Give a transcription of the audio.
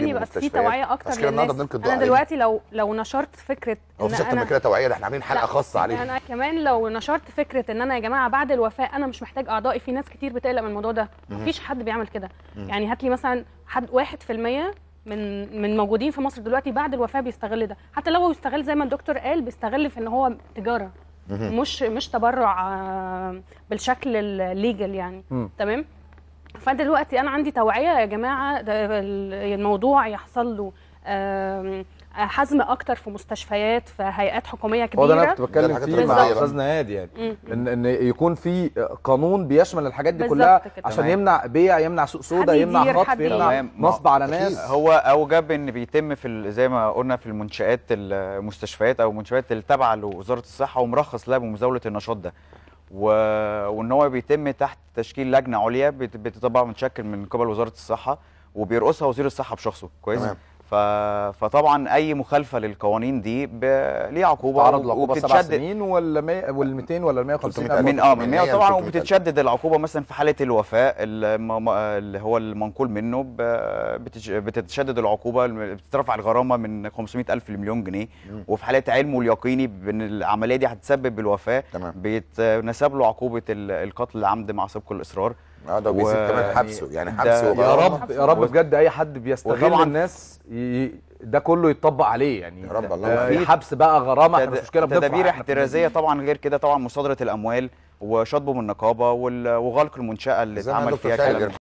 كمان يعني يبقى في توعيه اكتر للناس النهارده بننقد انا دلوقتي لو لو نشرت فكره هو إن انا كده توعيه ده احنا عاملين حلقه خاصه عليه انا كمان لو نشرت فكره ان انا يا جماعه بعد الوفاه انا مش محتاج اعضائي في ناس كتير بتقلق من الموضوع ده مفيش حد بيعمل كده يعني هات لي مثلا حد 1% من من موجودين في مصر دلوقتي بعد الوفاه بيستغل ده حتى لو بيستغل زي ما الدكتور قال بيستغل في ان هو تجاره مش مش تبرع آه، بالشكل الليجل يعني تمام فدلوقتي انا عندي توعيه يا جماعه الموضوع يحصل له حزم اكتر في مستشفيات في هيئات حكوميه كبيره هو ده انا كنت بتكلم فيه مع استاذ نهاد يعني ان ان يكون في قانون بيشمل الحاجات دي كلها عشان تمام. يمنع بيع يمنع سوق سودا يمنع خطف يمنع نصب على ناس هو اوجب ان بيتم في زي ما قلنا في المنشات المستشفيات او المنشات التابعه لوزاره الصحه ومرخص لها بمزاوله النشاط ده و... وان هو بيتم تحت تشكيل لجنه عليا بتتبع متشكل من قبل وزاره الصحه وبيرقصها وزير الصحه بشخصه كويس تمام. فطبعا اي مخالفه للقوانين دي ب... ليها عقوبه تعرض لعقوبه سبع سنين ولا مي... وال 200 ولا ال 150 من اه من يعني 100 طبعا وبتتشدد العقوبه مثلا في حاله الوفاء اللي هو المنقول منه ب... بتتشدد العقوبه بتترفع الغرامه من 500000 لمليون جنيه مم. وفي حاله علمه اليقيني بان العمليه دي هتسبب الوفاه بيتنسب له عقوبه القتل العمد مع سبق الاصرار اه ده بيزيد و... كمان حبسه يعني, يعني حبسه يا رب يا رب بجد اي حد بيستغل الناس ي... ده كله يتطبق عليه يعني يا رب الله في حبس بقى غرامه تد... احنا مش مشكله تدابير احترازيه طبعا غير كده طبعا مصادره الاموال وشطبه من النقابه وغلق المنشاه اللي اتعمل فيها كلام